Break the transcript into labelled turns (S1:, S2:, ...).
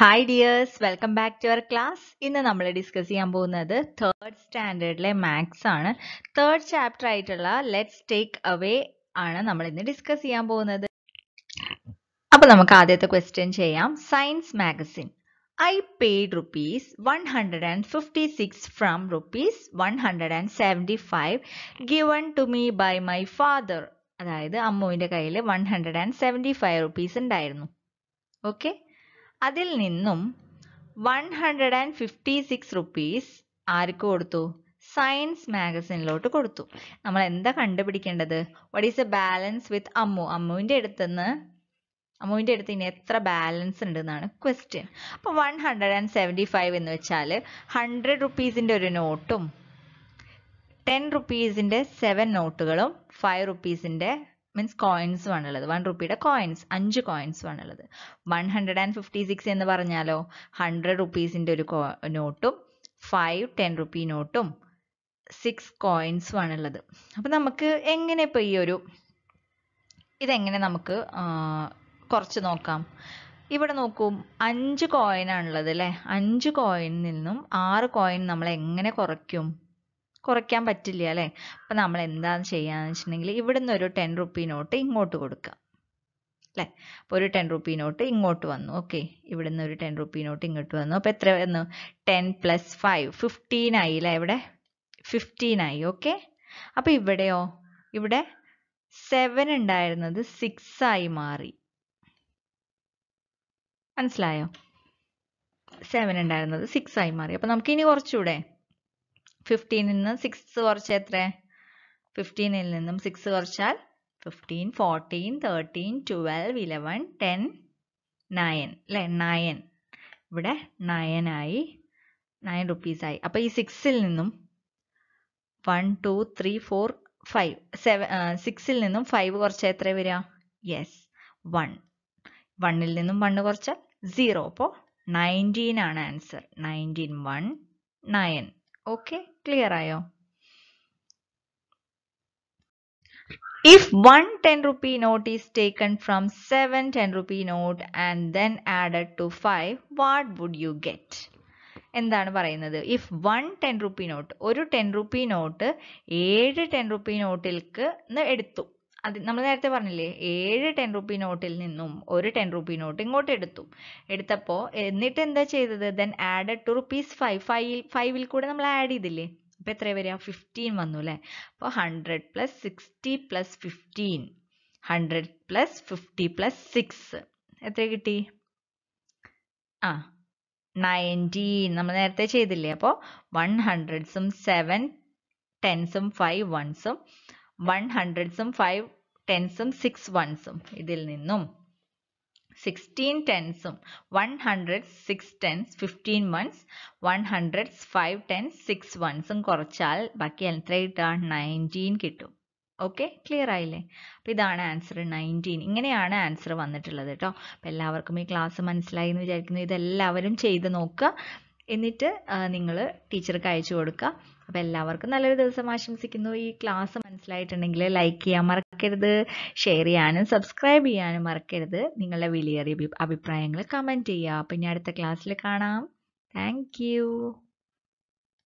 S1: Hi dears welcome back to our class ഇന്ന് നമ്മൾ discuss ചെയ്യാൻ പോകുന്നത് തേർഡ് സ്റ്റാൻഡേർഡിലെ മാത്സ് ആണ് തേർഡ് ചാപ്റ്റർ ആയിട്ടുള്ള ലെറ്റ്സ് ടേക്ക് അവേ ആണ് നമ്മൾ ഇന്ന് ഡിസ്കസ് ചെയ്യാൻ പോകുന്നത് അപ്പോൾ നമുക്ക് ആദ്യത്തെ ക്വസ്റ്റ്യൻ ചെയ്യാം science magazine I paid rupees one hundred and fifty six from rupees one hundred and seventy five given to me by my father അതായത് അമ്മുവിൻ്റെ കയ്യിൽ one hundred and seventy five rupees ഉണ്ടായിരുന്നു ഓക്കെ അതിൽ നിന്നും one hundred and fifty six rupees ആർക്ക് കൊടുത്തു science മാഗസിനിലോട്ട് കൊടുത്തു നമ്മൾ എന്താ കണ്ടുപിടിക്കേണ്ടത് what is a balance with Ammu അമ്മുവിൻ്റെ അടുത്തുനിന്ന് അമ്മുവിൻ്റെ അടുത്ത് ഇനി എത്ര ബാലൻസ് ഉണ്ട് എന്നാണ് ക്വസ്റ്റ്യൻ അപ്പോൾ one hundred and seventy five എന്ന് വെച്ചാൽ ഹൺഡ്രഡ് റുപ്പീസിൻ്റെ ഒരു നോട്ടും ടെൻ റുപ്പീസിൻ്റെ സെവൻ നോട്ടുകളും ഫൈവ് റുപ്പീസിൻ്റെ മീൻസ് കോയിൻസ് വേണുള്ളത് വൺ റുപ്പിയുടെ കോയിൻസ് അഞ്ച് കോയിൻസ് വേണുള്ളത് one hundred and fifty six എന്ന് പറഞ്ഞാലോ ഹൺഡ്രഡ് റുപ്പീസിൻ്റെ ഒരു നോട്ടും ഫൈവ് ടെൻ റുപ്പി നോട്ടും സിക്സ് കോയിൻസ് വേണുള്ളത് അപ്പം നമുക്ക് എങ്ങനെ ഇപ്പോൾ ഈ ഒരു ഇതെങ്ങനെ നമുക്ക് കുറച്ച് നോക്കാം ഇവിടെ നോക്കൂ അഞ്ച് കോയിനാണുള്ളത് അല്ലേ അഞ്ച് കോയിനിൽ നിന്നും ആറ് കോയിൻ നമ്മൾ എങ്ങനെ കുറയ്ക്കും കുറയ്ക്കാൻ പറ്റില്ല അല്ലേ അപ്പൊ നമ്മൾ എന്താണ് ചെയ്യാന്ന് വെച്ചിട്ടുണ്ടെങ്കിൽ ഇവിടുന്ന് ഒരു ടെൻ റുപ്പി നോട്ട് ഇങ്ങോട്ട് കൊടുക്കുക അല്ലെ അപ്പോൾ ഒരു ടെൻ റുപ്പി നോട്ട് ഇങ്ങോട്ട് വന്നു ഓക്കെ ഇവിടുന്ന് ഒരു ടെൻ റുപ്പി നോട്ട് ഇങ്ങോട്ട് വന്നു അപ്പോൾ എത്ര വന്നു ടെൻ പ്ലസ് ഫൈവ് ഫിഫ്റ്റീൻ ആയി അല്ലെ ഇവിടെ ഫിഫ്റ്റീൻ ആയി ഓക്കെ അപ്പോൾ ഇവിടെയോ ഇവിടെ സെവൻ ഉണ്ടായിരുന്നത് സിക്സ് ആയി മാറി മനസ്സിലായോ സെവൻ ഉണ്ടായിരുന്നത് സിക്സ് ആയി മാറി അപ്പോൾ നമുക്ക് ഇനി കുറച്ചുകൂടെ ഫിഫ്റ്റീനിൽ നിന്ന് സിക്സ് കുറച്ച് എത്ര ഫിഫ്റ്റീനിൽ നിന്നും സിക്സ് കുറച്ചാൽ fifteen fourteen thirteen twelve eleven ten nine അല്ലേ നയൻ ഇവിടെ നയനായി നയൻ റുപ്പീസ് ആയി അപ്പൊ ഈ സിക്സിൽ നിന്നും one two three four five seven സിക്സിൽ നിന്നും ഫൈവ് കുറച്ചാൽ എത്ര വരിക യെസ് വൺ വണ്ണിൽ നിന്നും വണ്ണ് കുറച്ചാൽ സീറോ അപ്പോ നയൻറ്റീൻ ആണ് answer nineteen one nine okay clear ആയോ If one 10 rupee note is taken from 7 10 rupee note and then added to 5, what would you get? if പറയുന്നത് 10 rupee note, rupee 10 rupee note, rupee 10 rupee note, rupee നോട്ടിൽക്ക് എടുത്തു അത് നമ്മൾ നേരത്തെ പറഞ്ഞില്ലേ ഏഴ് ten rupee നോട്ടിൽ നിന്നും ഒരു ടെൻ റുപ്പി നോട്ട് ഇങ്ങോട്ട് എടുത്തു എടുത്തപ്പോൾ എന്നിട്ട് എന്താ ചെയ്തത് then add two rupees five ഫൈവിൽ ഫൈവിൽ കൂടെ നമ്മൾ ആഡ് ചെയ്തില്ലേ അപ്പോൾ എത്ര വരിക ഫിഫ്റ്റീൻ വന്നു അല്ലേ അപ്പോൾ hundred plus sixty plus fifteen hundred plus fifty plus six എത്ര കിട്ടി ആ നയൻറ്റീൻ നമ്മൾ നേരത്തെ ചെയ്തില്ലേ അപ്പോൾ വൺ ഹൺഡ്രഡ്സും സെവൻ ടെൻസും ഫൈവ് വൺസും വൺ ഹൺഡ്രഡ്സും ഫൈവ് ടെൻസും സിക്സ് വൺസും ഇതിൽ നിന്നും സിക്സ്റ്റീൻ ടെൻസും one hundred six tens fifteen ones one hundred five tens six വൺസും കുറച്ചാൽ ബാക്കി എത്ര കിട്ടുക നയൻറ്റീൻ കിട്ടും ഓക്കെ ക്ലിയർ ആയില്ലേ അപ്പോൾ ഇതാണ് ആൻസർ നയൻറ്റീൻ ഇങ്ങനെയാണ് ആൻസർ വന്നിട്ടുള്ളത് കേട്ടോ അപ്പോൾ എല്ലാവർക്കും ഈ ക്ലാസ് മനസ്സിലായി എന്ന് വിചാരിക്കുന്നു ഇതെല്ലാവരും ചെയ്ത് നോക്കുക എന്നിട്ട് നിങ്ങൾ ടീച്ചർക്ക് അയച്ചു കൊടുക്കുക അപ്പോൾ എല്ലാവർക്കും നല്ലൊരു ദിവസം ആശംസിക്കുന്നു ഈ ക്ലാസ് മനസ്സിലായിട്ടുണ്ടെങ്കിൽ ലൈക്ക് ചെയ്യാൻ മറക്കരുത് ഷെയർ ചെയ്യാനും സബ്സ്ക്രൈബ് ചെയ്യാനും മറക്കരുത് നിങ്ങളുടെ വിലയേറിയ അഭിപ്രായങ്ങൾ കമൻറ്റ് ചെയ്യുക അപ്പോൾ ഇനി അടുത്ത ക്ലാസ്സിൽ കാണാം താങ്ക്